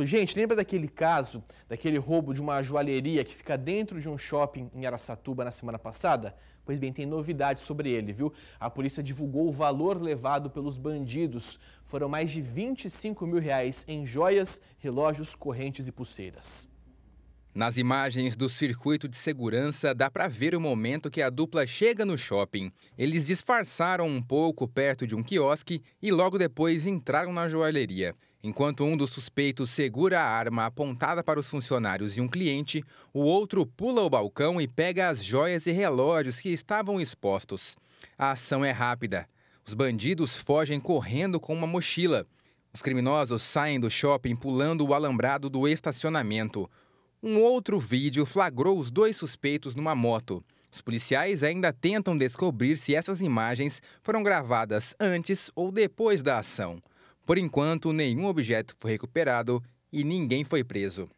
exemplo, gente, lembra daquele caso, daquele roubo de uma joalheria que fica dentro de um shopping em Aracatuba na semana passada? Pois bem, tem novidade sobre ele, viu? A polícia divulgou o valor levado pelos bandidos. Foram mais de 25 mil reais em joias, relógios, correntes e pulseiras. Nas imagens do circuito de segurança, dá para ver o momento que a dupla chega no shopping. Eles disfarçaram um pouco perto de um quiosque e logo depois entraram na joalheria. Enquanto um dos suspeitos segura a arma apontada para os funcionários e um cliente, o outro pula o balcão e pega as joias e relógios que estavam expostos. A ação é rápida. Os bandidos fogem correndo com uma mochila. Os criminosos saem do shopping pulando o alambrado do estacionamento. Um outro vídeo flagrou os dois suspeitos numa moto. Os policiais ainda tentam descobrir se essas imagens foram gravadas antes ou depois da ação. Por enquanto, nenhum objeto foi recuperado e ninguém foi preso.